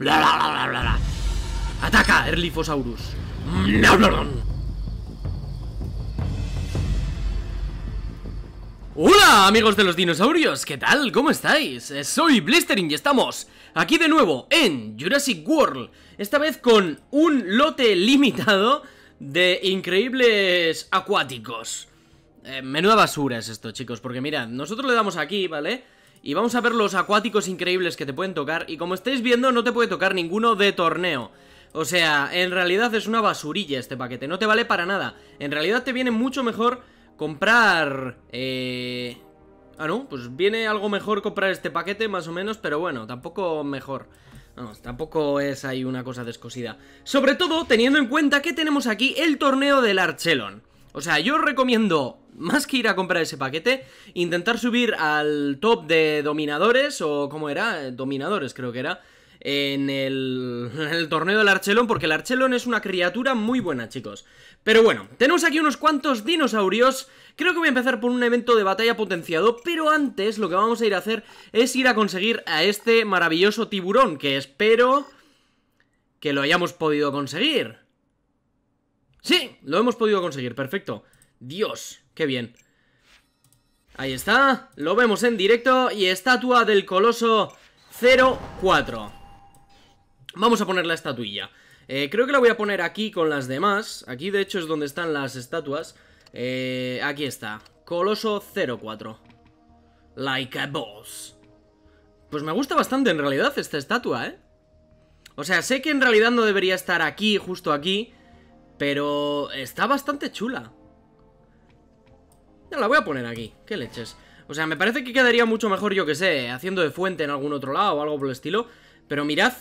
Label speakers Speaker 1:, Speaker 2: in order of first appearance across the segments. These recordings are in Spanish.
Speaker 1: Bla, bla, bla, bla, bla. ¡Ataca, Erlifosaurus! ¡Hola, amigos de los dinosaurios! ¿Qué tal? ¿Cómo estáis? Eh, soy Blistering y estamos aquí de nuevo en Jurassic World. Esta vez con un lote limitado de increíbles acuáticos. Eh, menuda basura es esto, chicos, porque mirad, nosotros le damos aquí, ¿vale? vale y vamos a ver los acuáticos increíbles que te pueden tocar Y como estáis viendo no te puede tocar ninguno de torneo O sea, en realidad es una basurilla este paquete No te vale para nada En realidad te viene mucho mejor comprar... Eh... Ah, no, pues viene algo mejor comprar este paquete más o menos Pero bueno, tampoco mejor no, tampoco es ahí una cosa descosida Sobre todo teniendo en cuenta que tenemos aquí el torneo del Archelon o sea, yo recomiendo, más que ir a comprar ese paquete, intentar subir al top de dominadores, o como era? Dominadores creo que era, en el, en el torneo del Archelon, porque el Archelon es una criatura muy buena, chicos. Pero bueno, tenemos aquí unos cuantos dinosaurios. Creo que voy a empezar por un evento de batalla potenciado, pero antes lo que vamos a ir a hacer es ir a conseguir a este maravilloso tiburón, que espero que lo hayamos podido conseguir. ¡Sí! Lo hemos podido conseguir, perfecto Dios, qué bien Ahí está, lo vemos en directo Y estatua del coloso 04 Vamos a poner la estatuilla eh, Creo que la voy a poner aquí con las demás Aquí de hecho es donde están las estatuas eh, Aquí está Coloso 04 Like a boss Pues me gusta bastante en realidad esta estatua, eh O sea, sé que en realidad no debería estar aquí, justo aquí pero está bastante chula. Ya la voy a poner aquí. Qué leches. O sea, me parece que quedaría mucho mejor, yo que sé, haciendo de fuente en algún otro lado o algo por el estilo. Pero mirad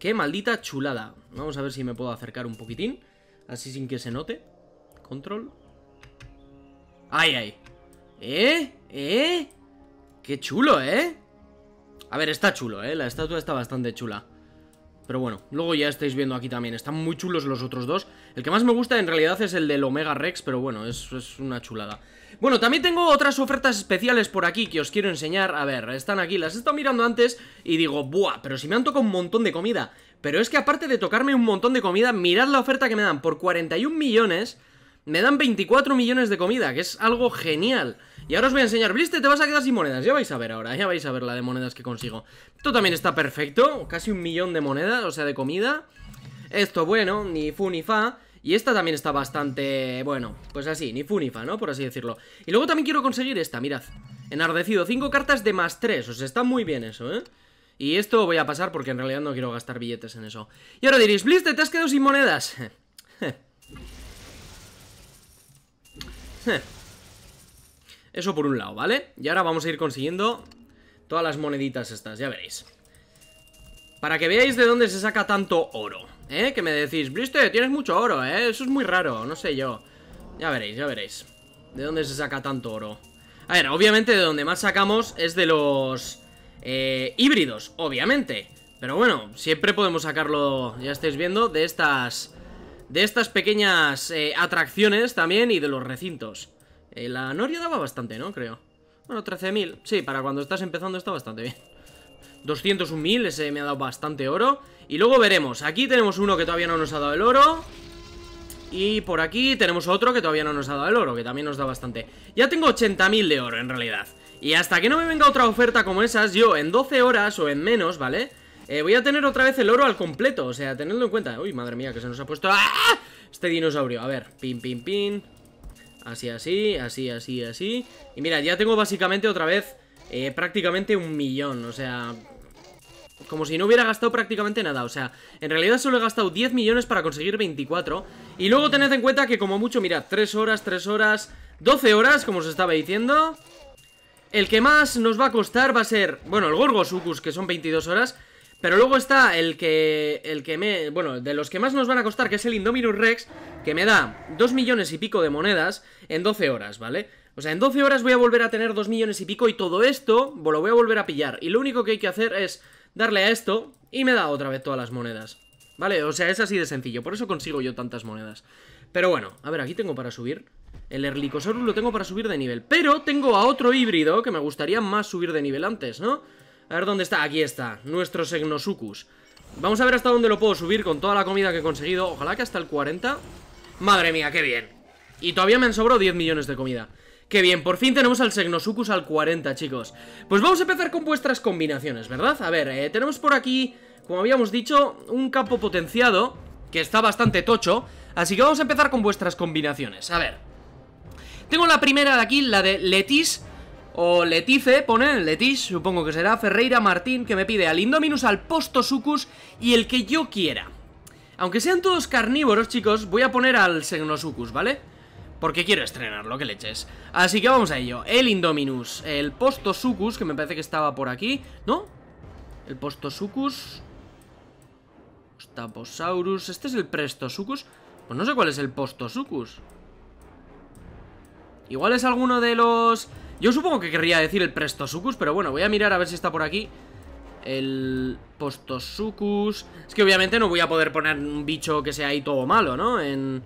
Speaker 1: qué maldita chulada. Vamos a ver si me puedo acercar un poquitín. Así sin que se note. Control. ¡Ay, ay! ¿Eh? ¿Eh? ¡Qué chulo, eh! A ver, está chulo, eh. La estatua está bastante chula. Pero bueno, luego ya estáis viendo aquí también. Están muy chulos los otros dos. El que más me gusta en realidad es el del Omega Rex, pero bueno, es, es una chulada. Bueno, también tengo otras ofertas especiales por aquí que os quiero enseñar. A ver, están aquí. Las he estado mirando antes y digo, ¡buah! Pero si me han tocado un montón de comida. Pero es que aparte de tocarme un montón de comida, mirad la oferta que me dan. Por 41 millones... Me dan 24 millones de comida, que es algo genial. Y ahora os voy a enseñar, Bliste, te vas a quedar sin monedas, ya vais a ver ahora, ya vais a ver la de monedas que consigo. Esto también está perfecto, casi un millón de monedas, o sea, de comida. Esto bueno, ni fu ni fa. Y esta también está bastante, bueno, pues así, ni fu ni fa, ¿no? Por así decirlo. Y luego también quiero conseguir esta, mirad. Enardecido, 5 cartas de más 3, o sea, está muy bien eso, ¿eh? Y esto voy a pasar porque en realidad no quiero gastar billetes en eso. Y ahora diréis, Bliste, te has quedado sin monedas. Eso por un lado, ¿vale? Y ahora vamos a ir consiguiendo todas las moneditas estas, ya veréis. Para que veáis de dónde se saca tanto oro, ¿eh? Que me decís, Briste, tienes mucho oro, ¿eh? Eso es muy raro, no sé yo. Ya veréis, ya veréis. ¿De dónde se saca tanto oro? A ver, obviamente de donde más sacamos es de los eh, híbridos, obviamente. Pero bueno, siempre podemos sacarlo, ya estáis viendo, de estas de estas pequeñas eh, atracciones también y de los recintos. Eh, la Noria daba bastante, ¿no? Creo. Bueno, 13.000. Sí, para cuando estás empezando está bastante bien. 201.000, ese me ha dado bastante oro. Y luego veremos. Aquí tenemos uno que todavía no nos ha dado el oro. Y por aquí tenemos otro que todavía no nos ha dado el oro, que también nos da bastante. Ya tengo 80.000 de oro, en realidad. Y hasta que no me venga otra oferta como esas, yo en 12 horas o en menos, ¿vale? vale eh, voy a tener otra vez el oro al completo, o sea, tenedlo en cuenta. Uy, madre mía, que se nos ha puesto... ¡Ah! Este dinosaurio, a ver, pin, pin, pin. Así, así, así, así, así. Y mira, ya tengo básicamente otra vez eh, prácticamente un millón, o sea... Como si no hubiera gastado prácticamente nada, o sea, en realidad solo he gastado 10 millones para conseguir 24 Y luego tened en cuenta que como mucho, Mira, 3 horas, 3 horas, 12 horas, como os estaba diciendo El que más nos va a costar va a ser, bueno, el Gorgosukus que son 22 horas pero luego está el que, el que me... Bueno, de los que más nos van a costar, que es el Indominus Rex, que me da 2 millones y pico de monedas en 12 horas, ¿vale? O sea, en 12 horas voy a volver a tener 2 millones y pico y todo esto lo voy a volver a pillar. Y lo único que hay que hacer es darle a esto y me da otra vez todas las monedas. ¿Vale? O sea, es así de sencillo. Por eso consigo yo tantas monedas. Pero bueno, a ver, aquí tengo para subir. El Erlicosaurus lo tengo para subir de nivel. Pero tengo a otro híbrido que me gustaría más subir de nivel antes, ¿no? A ver dónde está, aquí está, nuestro Segnosucus Vamos a ver hasta dónde lo puedo subir con toda la comida que he conseguido Ojalá que hasta el 40 Madre mía, qué bien Y todavía me han sobrado 10 millones de comida Qué bien, por fin tenemos al Segnosucus al 40, chicos Pues vamos a empezar con vuestras combinaciones, ¿verdad? A ver, eh, tenemos por aquí, como habíamos dicho, un campo potenciado Que está bastante tocho Así que vamos a empezar con vuestras combinaciones A ver Tengo la primera de aquí, la de Letis o Letice, pone, Letis. supongo que será, Ferreira Martín, que me pide al Indominus, al Postosucus y el que yo quiera. Aunque sean todos carnívoros, chicos, voy a poner al Segnosucus, ¿vale? Porque quiero estrenarlo, que leches. Así que vamos a ello. El Indominus, el Postosucus, que me parece que estaba por aquí, ¿no? El Postosucus. Sucus... ¿Este es el Prestosucus? Pues no sé cuál es el Postosucus. Igual es alguno de los... Yo supongo que querría decir el Prestosucus, pero bueno, voy a mirar a ver si está por aquí. El Postosucus... Es que obviamente no voy a poder poner un bicho que sea ahí todo malo, ¿no? En...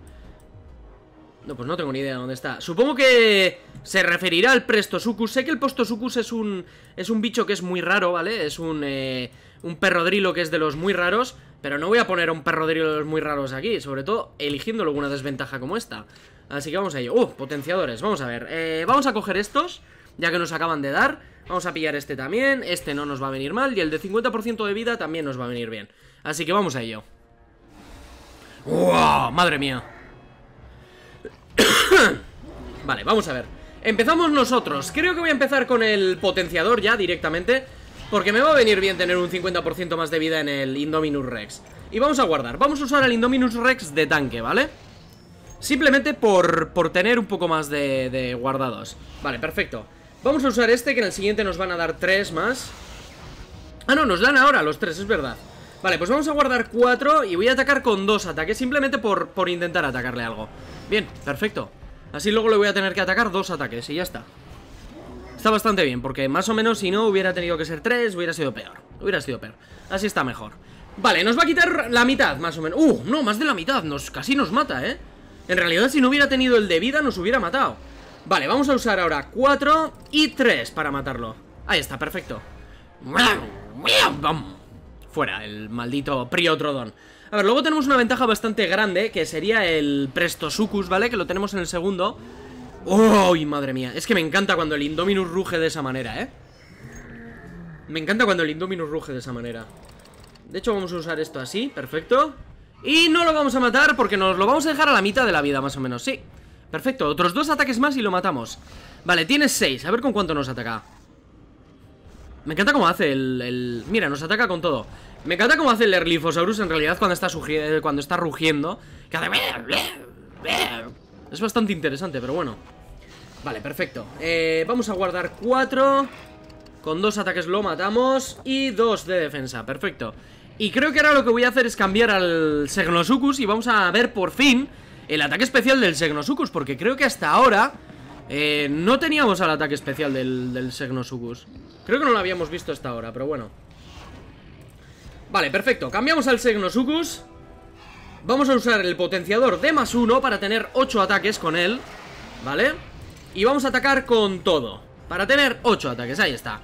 Speaker 1: No, pues no tengo ni idea de dónde está. Supongo que se referirá al Prestosucus. Sé que el Postosucus es un, es un bicho que es muy raro, ¿vale? Es eh, un, perrodrilo que es de los muy raros. Pero no voy a poner un perrodrilo de los muy raros aquí. Sobre todo eligiéndolo una desventaja como esta. Así que vamos a ello. ¡Uh! Potenciadores, vamos a ver. Eh, vamos a coger estos, ya que nos acaban de dar. Vamos a pillar este también, este no nos va a venir mal y el de 50% de vida también nos va a venir bien. Así que vamos a ello. ¡Wow! ¡Madre mía! vale, vamos a ver. Empezamos nosotros. Creo que voy a empezar con el potenciador ya directamente. Porque me va a venir bien tener un 50% más de vida en el Indominus Rex. Y vamos a guardar. Vamos a usar el Indominus Rex de tanque, ¿vale? vale Simplemente por, por tener un poco más de, guardados Vale, perfecto Vamos a usar este que en el siguiente nos van a dar tres más Ah, no, nos dan ahora los tres, es verdad Vale, pues vamos a guardar cuatro y voy a atacar con dos ataques Simplemente por, por intentar atacarle algo Bien, perfecto Así luego le voy a tener que atacar dos ataques y ya está Está bastante bien, porque más o menos si no hubiera tenido que ser tres, hubiera sido peor Hubiera sido peor, así está mejor Vale, nos va a quitar la mitad, más o menos Uh, no, más de la mitad, nos, casi nos mata, eh en realidad, si no hubiera tenido el de vida, nos hubiera matado. Vale, vamos a usar ahora 4 y 3 para matarlo. Ahí está, perfecto. Fuera, el maldito Priotrodon. A ver, luego tenemos una ventaja bastante grande, que sería el Prestosucus, ¿vale? Que lo tenemos en el segundo.
Speaker 2: ¡Uy, madre
Speaker 1: mía! Es que me encanta cuando el Indominus ruge de esa manera, ¿eh? Me encanta cuando el Indominus ruge de esa manera. De hecho, vamos a usar esto así, perfecto. Y no lo vamos a matar porque nos lo vamos a dejar a la mitad de la vida, más o menos, sí Perfecto, otros dos ataques más y lo matamos Vale, tienes seis, a ver con cuánto nos ataca Me encanta cómo hace el... Mira, nos ataca con todo Me encanta cómo hace el Erlifosaurus en realidad cuando está, eh, cuando está rugiendo Que hace... Es bastante interesante, pero bueno Vale, perfecto eh, Vamos a guardar cuatro Con dos ataques lo matamos Y dos de defensa, perfecto y creo que ahora lo que voy a hacer es cambiar al Segnosucus y vamos a ver por fin el ataque especial del Segnosucus, porque creo que hasta ahora eh, no teníamos al ataque especial del, Segnosucus. Creo que no lo habíamos visto hasta ahora, pero bueno. Vale, perfecto. Cambiamos al Segnosucus. Vamos a usar el potenciador de más uno para tener 8 ataques con él, ¿vale? Y vamos a atacar con todo, para tener ocho ataques, ahí está.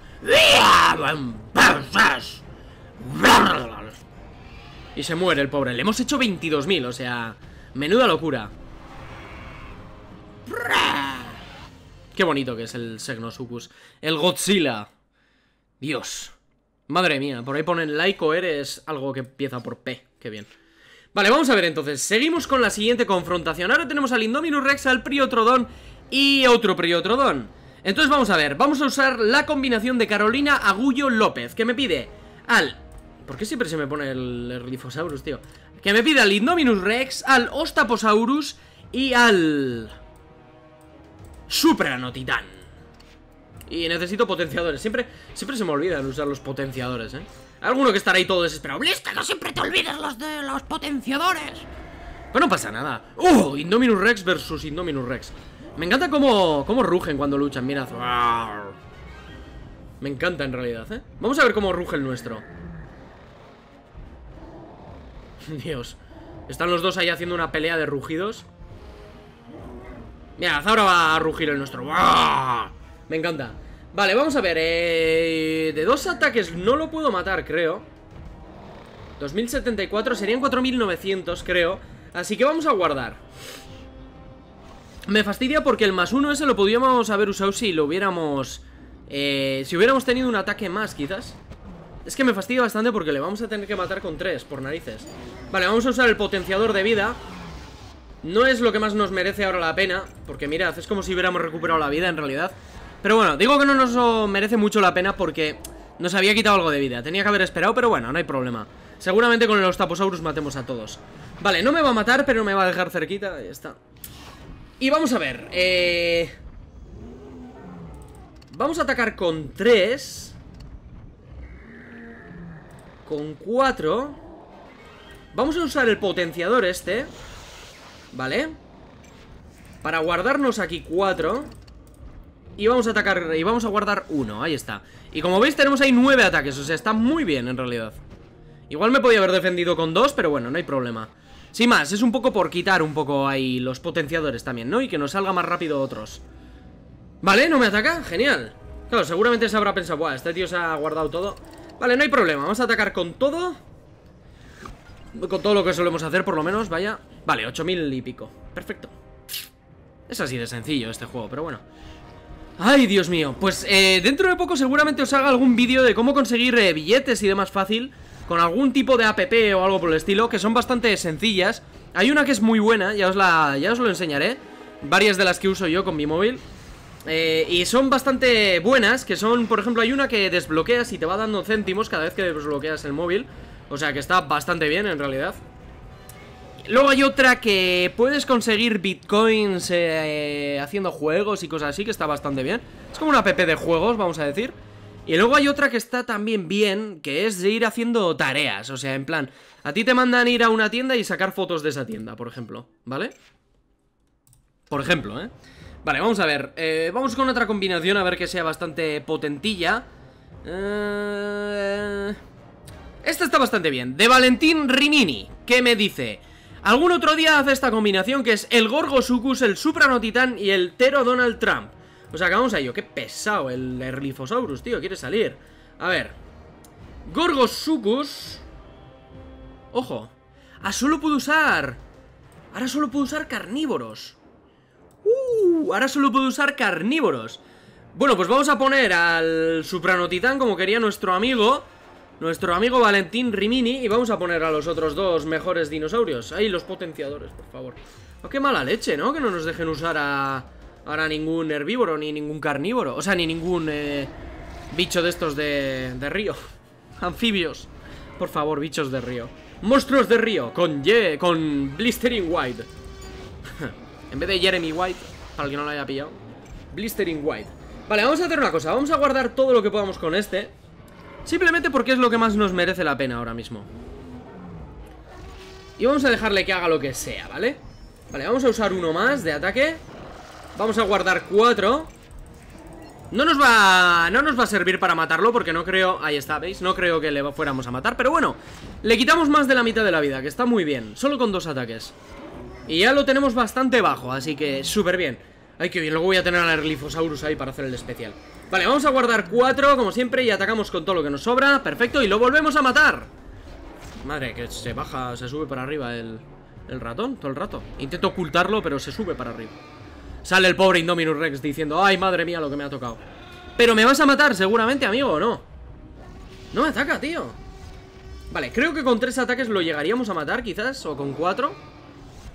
Speaker 1: Y se muere el pobre. Le hemos hecho 22.000, o sea... Menuda locura. Qué bonito que es el Segnosucus. El Godzilla. Dios. Madre mía, por ahí ponen o eres algo que empieza por P. Qué bien. Vale, vamos a ver entonces. Seguimos con la siguiente confrontación. Ahora tenemos al Indominus Rex, al Priotrodon y otro Priotrodon. Entonces vamos a ver, vamos a usar la combinación de Carolina Agullo López, que me pide al ¿Por qué siempre se me pone el Rifosaurus, tío? Que me pida al Indominus Rex, al Ostaposaurus y al... Titán. Y necesito potenciadores. Siempre, siempre se me olvidan usar los potenciadores, ¿eh? Alguno que estará ahí todo desesperado. ¡Listo, no siempre te olvides los de los potenciadores! Pero no pasa nada. ¡Uh! ¡Oh! Indominus Rex versus Indominus Rex. Me encanta cómo, cómo rugen cuando luchan. Mira. Me encanta en realidad, ¿eh? Vamos a ver cómo ruge el nuestro. Dios. Están los dos ahí haciendo una pelea de rugidos. Mira, ahora va a rugir el nuestro. Me encanta. Vale, vamos a ver. Eh, de dos ataques no lo puedo matar, creo. 2074, serían 4900, creo. Así que vamos a guardar. Me fastidia porque el más uno ese lo podríamos haber usado si lo hubiéramos... Eh, si hubiéramos tenido un ataque más, quizás. Es que me fastidia bastante porque le vamos a tener que matar con tres, por narices. Vale, vamos a usar el potenciador de vida. No es lo que más nos merece ahora la pena, porque mirad, es como si hubiéramos recuperado la vida en realidad. Pero bueno, digo que no nos merece mucho la pena porque nos había quitado algo de vida. Tenía que haber esperado, pero bueno, no hay problema. Seguramente con los Taposaurus matemos a todos. Vale, no me va a matar, pero me va a dejar cerquita. Ya está. Y vamos a ver. Eh... Vamos a atacar con tres con cuatro Vamos a usar el potenciador este Vale Para guardarnos aquí 4 Y vamos a atacar Y vamos a guardar uno, ahí está Y como veis tenemos ahí nueve ataques, o sea, está muy bien en realidad Igual me podía haber defendido con dos, Pero bueno, no hay problema Sin más, es un poco por quitar un poco ahí Los potenciadores también, ¿no? Y que nos salga más rápido otros Vale, no me ataca, genial Claro, seguramente se habrá pensado, buah, este tío se ha guardado todo Vale, no hay problema, vamos a atacar con todo Con todo lo que solemos hacer por lo menos, vaya Vale, 8000 y pico, perfecto Es así de sencillo este juego, pero bueno Ay, Dios mío Pues eh, dentro de poco seguramente os haga algún vídeo De cómo conseguir eh, billetes y demás fácil Con algún tipo de app o algo por el estilo Que son bastante sencillas Hay una que es muy buena, ya os, la, ya os lo enseñaré Varias de las que uso yo con mi móvil eh, y son bastante buenas, que son, por ejemplo, hay una que desbloqueas y te va dando céntimos cada vez que desbloqueas el móvil. O sea que está bastante bien en realidad. Luego hay otra que puedes conseguir bitcoins eh, haciendo juegos y cosas así, que está bastante bien. Es como una app de juegos, vamos a decir. Y luego hay otra que está también bien, que es de ir haciendo tareas. O sea, en plan, a ti te mandan ir a una tienda y sacar fotos de esa tienda, por ejemplo, ¿vale? Por ejemplo, ¿eh? Vale, vamos a ver. Eh, vamos con otra combinación a ver que sea bastante potentilla. Eh, esta está bastante bien. De Valentín Rimini, ¿Qué me dice... Algún otro día hace esta combinación que es el Gorgo el Suprano Titán y el Tero Donald Trump. O sea, acabamos a ello. Qué pesado el Erlifosaurus, tío. Quiere salir. A ver. Gorgo Ojo. Ah, solo puedo usar... Ahora solo puedo usar carnívoros. Uh, ahora solo puedo usar carnívoros. Bueno, pues vamos a poner al Suprano Titán como quería nuestro amigo. Nuestro amigo Valentín Rimini. Y vamos a poner a los otros dos mejores dinosaurios. Ahí, los potenciadores, por favor. Oh, qué mala leche, ¿no? Que no nos dejen usar a... Ahora ningún herbívoro, ni ningún carnívoro. O sea, ni ningún eh, bicho de estos de, de río. Anfibios. Por favor, bichos de río. Monstruos de río. Con, con Blistering White. en vez de Jeremy White. Para el que no lo haya pillado Blistering White Vale, vamos a hacer una cosa Vamos a guardar todo lo que podamos con este Simplemente porque es lo que más nos merece la pena ahora mismo Y vamos a dejarle que haga lo que sea, ¿vale? Vale, vamos a usar uno más de ataque Vamos a guardar cuatro no nos va no nos va a servir para matarlo porque no creo... Ahí está, ¿veis? No creo que le fuéramos a matar, pero bueno, le quitamos más de la mitad de la vida, que está muy bien, solo con dos ataques. Y ya lo tenemos bastante bajo, así que súper bien Ay, qué bien, luego voy a tener al Erlifosaurus ahí para hacer el especial Vale, vamos a guardar cuatro, como siempre Y atacamos con todo lo que nos sobra Perfecto, y lo volvemos a matar Madre, que se baja, se sube para arriba el, el ratón todo el rato Intento ocultarlo, pero se sube para arriba Sale el pobre Indominus Rex diciendo Ay, madre mía, lo que me ha tocado Pero me vas a matar seguramente, amigo, ¿o no? No me ataca, tío Vale, creo que con tres ataques lo llegaríamos a matar, quizás O con cuatro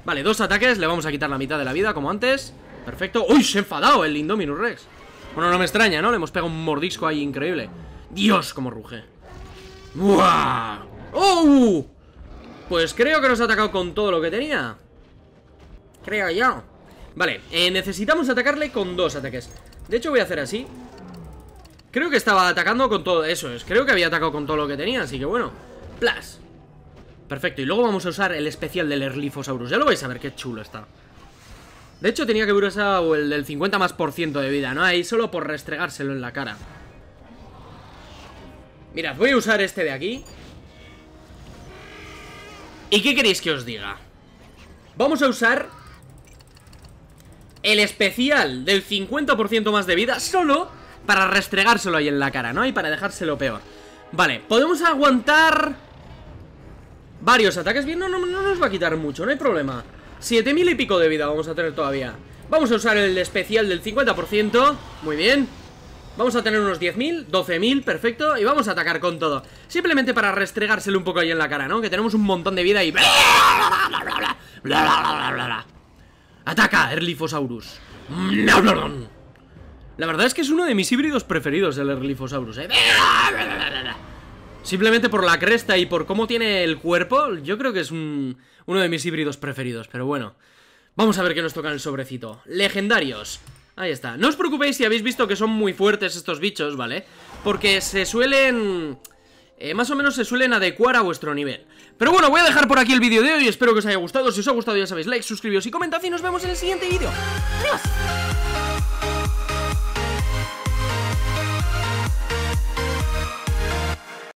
Speaker 1: Vale, dos ataques, le vamos a quitar la mitad de la vida como antes Perfecto, ¡uy! Se ha enfadado el Indominus Rex Bueno, no me extraña, ¿no? Le hemos pegado un mordisco ahí increíble Dios, como ruge ¡Buah! ¡Oh! Pues creo que nos ha atacado con todo lo que tenía Creo yo Vale, eh, necesitamos atacarle con dos ataques De hecho voy a hacer así Creo que estaba atacando con todo Eso es, creo que había atacado con todo lo que tenía Así que bueno, plas Perfecto, y luego vamos a usar el especial del Erlifosaurus. Ya lo vais a ver, qué chulo está. De hecho, tenía que haber usado el del 50 más por ciento de vida, ¿no? Ahí solo por restregárselo en la cara. Mirad, voy a usar este de aquí. ¿Y qué queréis que os diga? Vamos a usar el especial del 50% más de vida solo para restregárselo ahí en la cara, ¿no? Y para dejárselo peor. Vale, podemos aguantar... Varios ataques bien, no, no, nos va a quitar mucho, no hay problema 7000 y pico de vida vamos a tener todavía Vamos a usar el especial del 50% Muy bien Vamos a tener unos 10.000, 12.000, perfecto Y vamos a atacar con todo Simplemente para restregárselo un poco ahí en la cara, ¿no? Que tenemos un montón de vida y... Ataca, Erlifosaurus La verdad es que es uno de mis híbridos preferidos El Erlifosaurus ¿eh? Simplemente por la cresta y por cómo tiene el cuerpo, yo creo que es uno de mis híbridos preferidos, pero bueno. Vamos a ver qué nos toca en el sobrecito. Legendarios. Ahí está. No os preocupéis si habéis visto que son muy fuertes estos bichos, ¿vale? Porque se suelen... Eh, más o menos se suelen adecuar a vuestro nivel. Pero bueno, voy a dejar por aquí el vídeo de hoy. Espero que os haya gustado. Si os ha gustado ya sabéis, like, suscribíos y comentad. Y nos vemos en el siguiente vídeo. ¡Adiós!